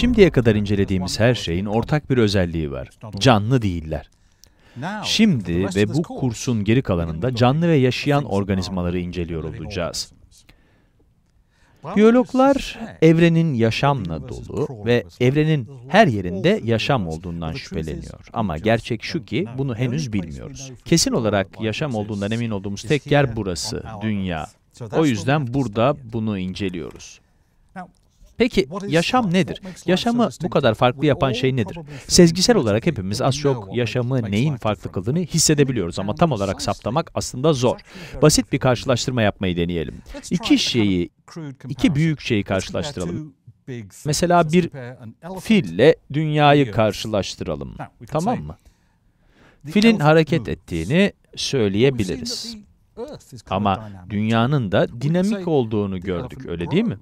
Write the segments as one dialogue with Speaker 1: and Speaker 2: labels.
Speaker 1: Şimdiye kadar incelediğimiz her şeyin ortak bir özelliği var. Canlı değiller. Şimdi ve bu kursun geri kalanında canlı ve yaşayan organizmaları inceliyor olacağız. Biyologlar evrenin yaşamla dolu ve evrenin her yerinde yaşam olduğundan şüpheleniyor. Ama gerçek şu ki bunu henüz bilmiyoruz. Kesin olarak yaşam olduğundan emin olduğumuz tek yer burası, dünya. O yüzden burada bunu inceliyoruz. Peki yaşam nedir? Yaşamı bu kadar farklı yapan şey nedir? Sezgisel olarak hepimiz az çok yaşamı neyin farklı kıldığını hissedebiliyoruz ama tam olarak saptamak aslında zor. Basit bir karşılaştırma yapmayı deneyelim. İki şeyi, iki büyük şeyi karşılaştıralım. Mesela bir fille dünyayı karşılaştıralım. Tamam mı? Filin hareket ettiğini söyleyebiliriz. Ama dünyanın da dinamik olduğunu gördük, öyle değil mi?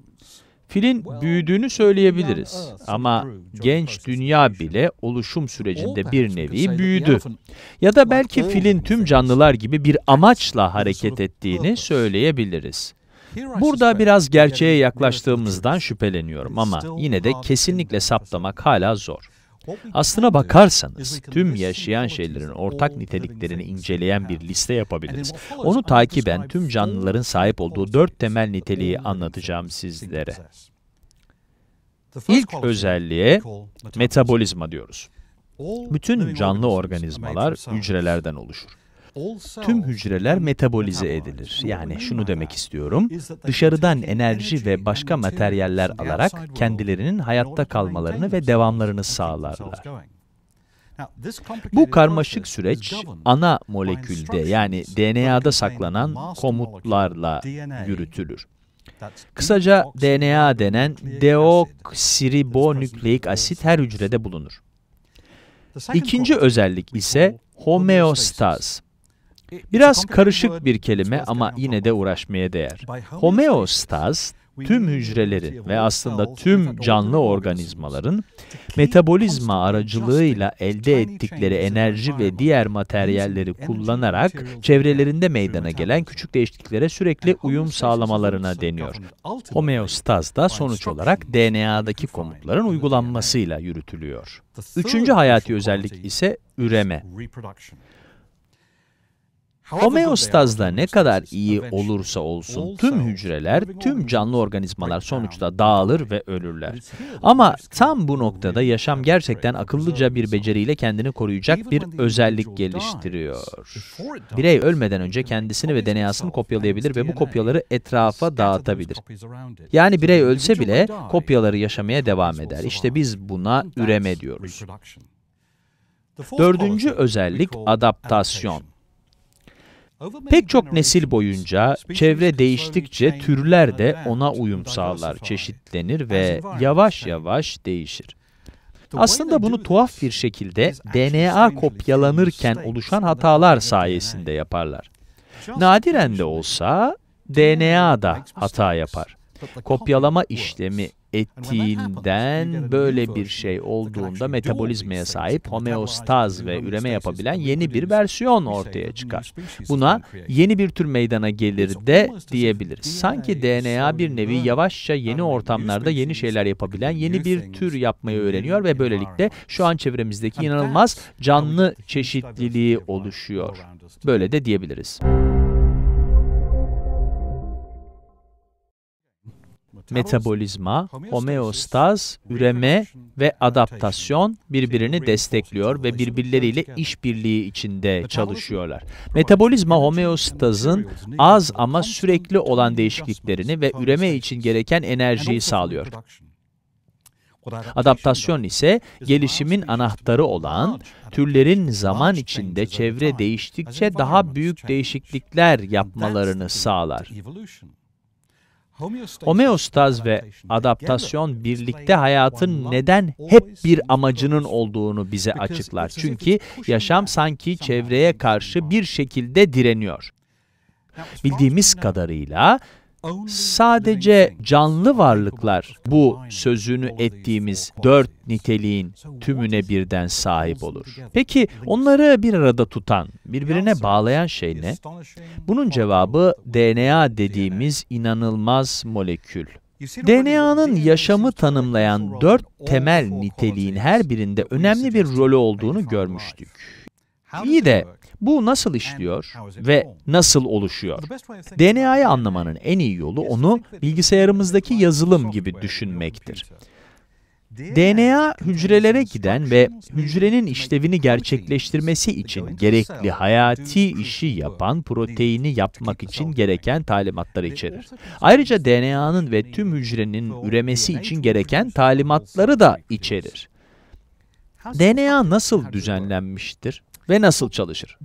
Speaker 1: Filin büyüdüğünü söyleyebiliriz ama genç dünya bile oluşum sürecinde bir nevi büyüdü. Ya da belki filin tüm canlılar gibi bir amaçla hareket ettiğini söyleyebiliriz. Burada biraz gerçeğe yaklaştığımızdan şüpheleniyorum ama yine de kesinlikle saptamak hala zor. Aslına ee, bakarsanız tüm yaşayan şeylerin ortak niteliklerini inceleyen bir liste yapabiliriz. Onu takiben tüm canlıların sahip olduğu dört temel niteliği anlatacağım sizlere. İlk özelliğe metabolizma diyoruz. Bütün canlı organizmalar hücrelerden oluşur tüm hücreler metabolize edilir. Yani şunu demek istiyorum, dışarıdan enerji ve başka materyaller alarak kendilerinin hayatta kalmalarını ve devamlarını sağlarlar. Bu karmaşık süreç ana molekülde yani DNA'da saklanan komutlarla yürütülür. Kısaca DNA denen deoksiribonükleik asit her hücrede bulunur. İkinci özellik ise homeostaz. Biraz karışık bir kelime ama yine de uğraşmaya değer. Homeostaz, tüm hücrelerin ve aslında tüm canlı organizmaların metabolizma aracılığıyla elde ettikleri enerji ve diğer materyalleri kullanarak çevrelerinde meydana gelen küçük değişikliklere sürekli uyum sağlamalarına deniyor. Homeostaz da sonuç olarak DNA'daki komutların uygulanmasıyla yürütülüyor. Üçüncü hayati özellik ise üreme. Homeostazda ne kadar iyi olursa olsun tüm hücreler, tüm canlı organizmalar sonuçta dağılır ve ölürler. Ama tam bu noktada yaşam gerçekten akıllıca bir beceriyle kendini koruyacak bir özellik geliştiriyor. Birey ölmeden önce kendisini ve DNA'sını kopyalayabilir ve bu kopyaları etrafa dağıtabilir. Yani birey ölse bile kopyaları yaşamaya devam eder. İşte biz buna üreme diyoruz. Dördüncü özellik adaptasyon. Pek çok nesil boyunca çevre değiştikçe türler de ona uyum sağlar, çeşitlenir ve yavaş yavaş değişir. Aslında bunu tuhaf bir şekilde DNA kopyalanırken oluşan hatalar sayesinde yaparlar. Nadiren de olsa DNA da hata yapar. Kopyalama işlemi etiğinden böyle bir şey olduğunda metabolizmaya sahip homeostaz ve üreme yapabilen yeni bir versiyon ortaya çıkar. Buna yeni bir tür meydana gelir de diyebiliriz. Sanki DNA bir nevi yavaşça yeni ortamlarda yeni şeyler yapabilen yeni bir tür yapmayı öğreniyor ve böylelikle şu an çevremizdeki inanılmaz canlı çeşitliliği oluşuyor. Böyle de diyebiliriz. metabolizma, homeostaz, üreme ve adaptasyon birbirini destekliyor ve birbirleriyle işbirliği içinde çalışıyorlar. Metabolizma homeostazın az ama sürekli olan değişikliklerini ve üreme için gereken enerjiyi sağlıyor. Adaptasyon ise gelişimin anahtarı olan türlerin zaman içinde çevre değiştikçe daha büyük değişiklikler yapmalarını sağlar. Homeostaz ve adaptasyon birlikte hayatın neden hep bir amacının olduğunu bize açıklar. Çünkü yaşam sanki çevreye karşı bir şekilde direniyor. Bildiğimiz kadarıyla Sadece canlı varlıklar bu sözünü ettiğimiz dört niteliğin tümüne birden sahip olur. Peki onları bir arada tutan, birbirine bağlayan şey ne? Bunun cevabı DNA dediğimiz inanılmaz molekül. DNA'nın yaşamı tanımlayan dört temel niteliğin her birinde önemli bir rolü olduğunu görmüştük. İyi de bu nasıl işliyor ve nasıl oluşuyor? DNA'yı anlamanın en iyi yolu onu bilgisayarımızdaki yazılım gibi düşünmektir. DNA hücrelere giden ve hücrenin işlevini gerçekleştirmesi için gerekli hayati işi yapan proteini yapmak için gereken talimatları içerir. Ayrıca DNA'nın ve tüm hücrenin üremesi için gereken talimatları da içerir. DNA nasıl düzenlenmiştir? ve nasıl çalışır?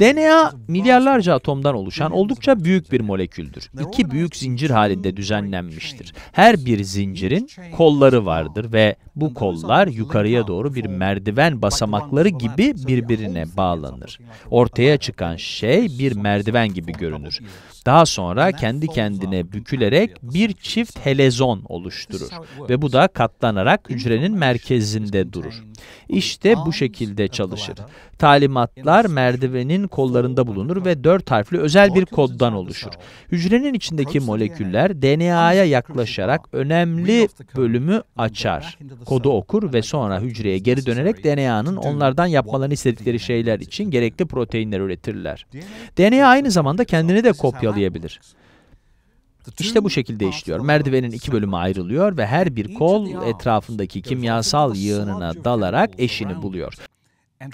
Speaker 1: DNA milyarlarca atomdan oluşan oldukça büyük bir moleküldür. İki büyük zincir halinde düzenlenmiştir. Her bir zincirin kolları vardır ve bu kollar yukarıya doğru bir merdiven basamakları gibi birbirine bağlanır. Ortaya çıkan şey bir merdiven gibi görünür. Daha sonra kendi kendine bükülerek bir çift helezon oluşturur ve bu da katlanarak hücrenin merkezinde durur. İşte bu şekilde çalışır. Talimatlar merdivenin kollarında bulunur ve dört harfli özel bir koddan oluşur. Hücrenin içindeki moleküller DNA'ya yaklaşarak önemli bölümü açar. Kodu okur ve sonra hücreye geri dönerek DNA'nın onlardan yapmalarını istedikleri şeyler için gerekli proteinler üretirler. DNA aynı zamanda kendini de kopyalayabilir sağlayabilir. İşte bu şekilde işliyor. Merdivenin iki bölümü ayrılıyor ve her bir kol etrafındaki kimyasal yığınına dalarak eşini buluyor.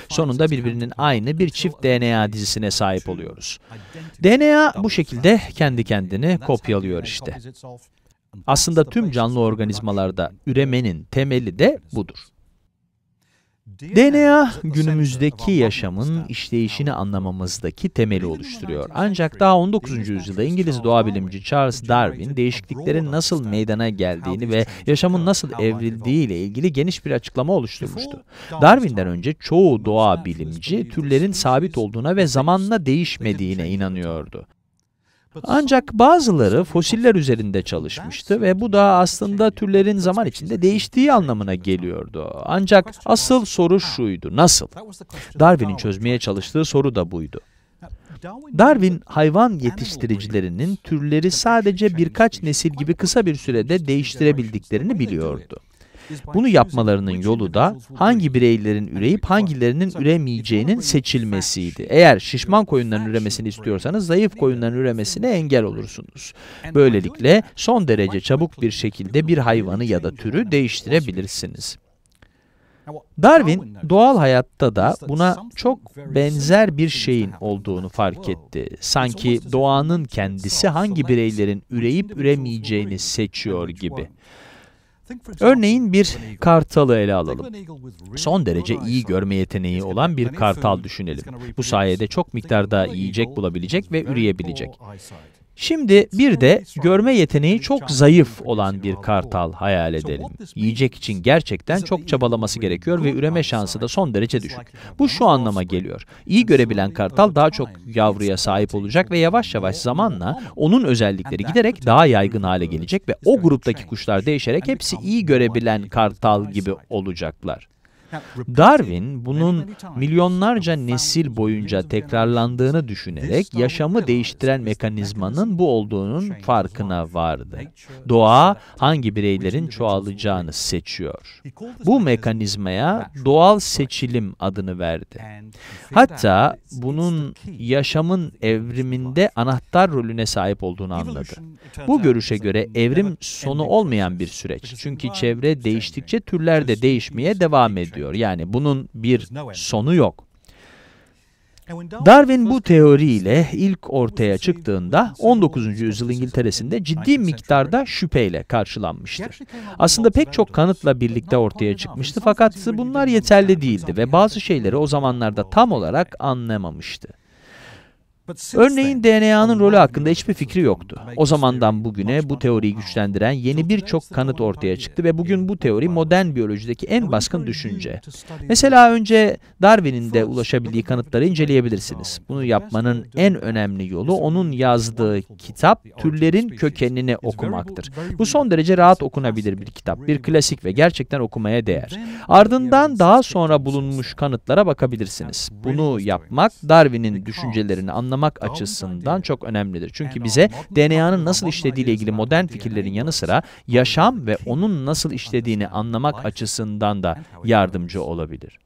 Speaker 1: Sonunda birbirinin aynı bir çift DNA dizisine sahip oluyoruz. DNA bu şekilde kendi kendini kopyalıyor işte. Aslında tüm canlı organizmalarda üremenin temeli de budur. DNA günümüzdeki yaşamın işleyişini anlamamızdaki temeli oluşturuyor. Ancak daha 19. yüzyılda İngiliz doğa bilimci Charles Darwin değişikliklerin nasıl meydana geldiğini ve yaşamın nasıl evrildiği ile ilgili geniş bir açıklama oluşturmuştu. Darwin'den önce çoğu doğa bilimci türlerin sabit olduğuna ve zamanla değişmediğine inanıyordu. Ancak bazıları fosiller üzerinde çalışmıştı ve bu da aslında türlerin zaman içinde değiştiği anlamına geliyordu. Ancak asıl soru şuydu, nasıl? Darwin'in çözmeye çalıştığı soru da buydu. Darwin, hayvan yetiştiricilerinin türleri sadece birkaç nesil gibi kısa bir sürede değiştirebildiklerini biliyordu. Bunu yapmalarının yolu da hangi bireylerin üreyip hangilerinin üremeyeceğinin seçilmesiydi. Eğer şişman koyunların üremesini istiyorsanız zayıf koyunların üremesine engel olursunuz. Böylelikle son derece çabuk bir şekilde bir hayvanı ya da türü değiştirebilirsiniz. Darwin doğal hayatta da buna çok benzer bir şeyin olduğunu fark etti. Sanki doğanın kendisi hangi bireylerin üreyip üremeyeceğini seçiyor gibi. Örneğin bir kartalı ele alalım. Son derece iyi görme yeteneği olan bir kartal düşünelim. Bu sayede çok miktarda yiyecek bulabilecek ve üreyebilecek. Şimdi bir de görme yeteneği çok zayıf olan bir kartal hayal edelim. Yiyecek için gerçekten şey. çok çabalaması gerekiyor ve üreme şansı da son derece düşük. Bu şu anlama geliyor. İyi görebilen kartal daha çok yavruya sahip olacak ve yavaş yavaş zamanla onun özellikleri giderek daha yaygın hale gelecek ve o gruptaki kuşlar değişerek hepsi iyi görebilen kartal gibi olacaklar. Darwin bunun milyonlarca nesil boyunca tekrarlandığını düşünerek yaşamı değiştiren mekanizmanın bu olduğunun farkına vardı. Doğa hangi bireylerin çoğalacağını seçiyor. Bu mekanizmaya doğal seçilim adını verdi. Hatta bunun yaşamın evriminde anahtar rolüne sahip olduğunu anladı. Bu görüşe göre evrim sonu olmayan bir süreç. Çünkü çevre değiştikçe türler de değişmeye devam ediyor oluyor. Yani bunun bir sonu yok. Darwin bu teoriyle ilk ortaya çıktığında 19. yüzyıl İngiltere'sinde ciddi miktarda şüpheyle karşılanmıştı. Aslında pek çok kanıtla birlikte ortaya çıkmıştı fakat bunlar yeterli değildi ve bazı şeyleri o zamanlarda tam olarak anlamamıştı. Örneğin DNA'nın rolü hakkında hiçbir fikri yoktu. O zamandan bugüne bu teoriyi güçlendiren yeni birçok kanıt ortaya çıktı ve bugün bu teori modern biyolojideki en baskın düşünce. Mesela önce Darwin'in de ulaşabildiği kanıtları inceleyebilirsiniz. Bunu yapmanın en önemli yolu onun yazdığı kitap türlerin kökenini okumaktır. Bu son derece rahat okunabilir bir kitap, bir klasik ve gerçekten okumaya değer. Ardından daha sonra bulunmuş kanıtlara bakabilirsiniz. Bunu yapmak Darwin'in düşüncelerini anlamak anlamak açısından çok önemlidir. Çünkü bize DNA'nın nasıl işlediğiyle ilgili modern fikirlerin yanı sıra yaşam ve onun nasıl işlediğini anlamak açısından da yardımcı olabilir.